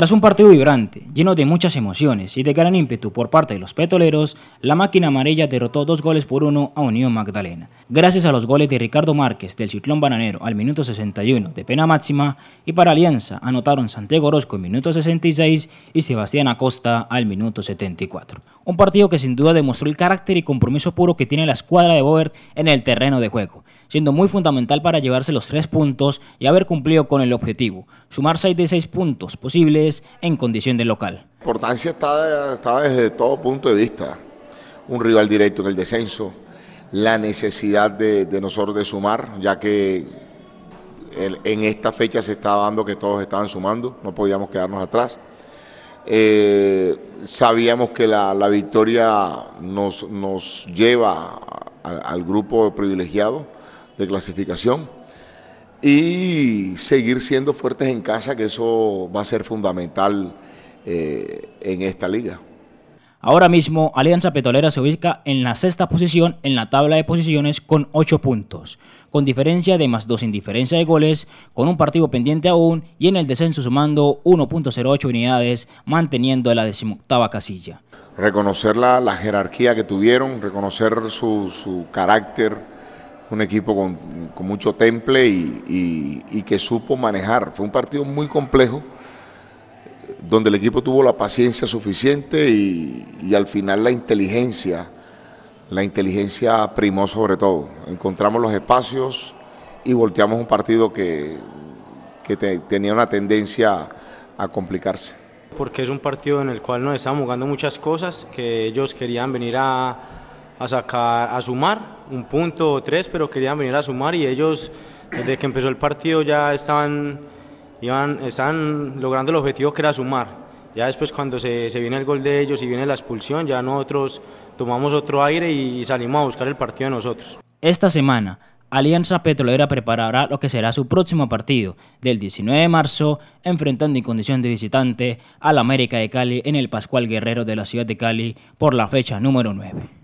Tras un partido vibrante, lleno de muchas emociones y de gran ímpetu por parte de los petoleros, la máquina amarilla derrotó dos goles por uno a Unión Magdalena. Gracias a los goles de Ricardo Márquez del Ciclón Bananero al minuto 61 de pena máxima y para Alianza anotaron Santiago Orozco en minuto 66 y Sebastián Acosta al minuto 74. Un partido que sin duda demostró el carácter y compromiso puro que tiene la escuadra de Bobert en el terreno de juego, siendo muy fundamental para llevarse los tres puntos y haber cumplido con el objetivo, sumar 6 de 6 puntos posibles en condición de local. La importancia está, desde todo punto de vista. Un rival directo en el descenso, la necesidad de, nosotros de sumar, ya que en esta fecha se estaba dando que todos estaban sumando, no podíamos quedarnos atrás. Eh, sabíamos que la, victoria nos, lleva al grupo privilegiado de clasificación y seguir siendo fuertes en casa, que eso va a ser fundamental eh, en esta liga. Ahora mismo, Alianza Petrolera se ubica en la sexta posición en la tabla de posiciones con ocho puntos, con diferencia de más dos indiferencia de goles, con un partido pendiente aún y en el descenso sumando 1.08 unidades, manteniendo la decimoctava casilla. Reconocer la, jerarquía que tuvieron, reconocer su, su carácter, un equipo con, mucho temple y, que supo manejar. Fue un partido muy complejo, donde el equipo tuvo la paciencia suficiente y, al final la inteligencia, la inteligencia primó sobre todo. Encontramos los espacios y volteamos un partido que, tenía una tendencia a complicarse. Porque es un partido en el cual nos estamos jugando muchas cosas que ellos querían venir a a a sumar un punto o tres, pero querían venir a sumar y ellos desde que empezó el partido ya estaban, iban, logrando el objetivo que era sumar. Ya después cuando se, viene el gol de ellos y viene la expulsión, ya nosotros tomamos otro aire y salimos a buscar el partido de nosotros. Esta semana, Alianza Petrolera preparará lo que será su próximo partido del 19 de marzo, enfrentando en condición de visitante al América de Cali en el Pascual Guerrero de la ciudad de Cali por la fecha número 9.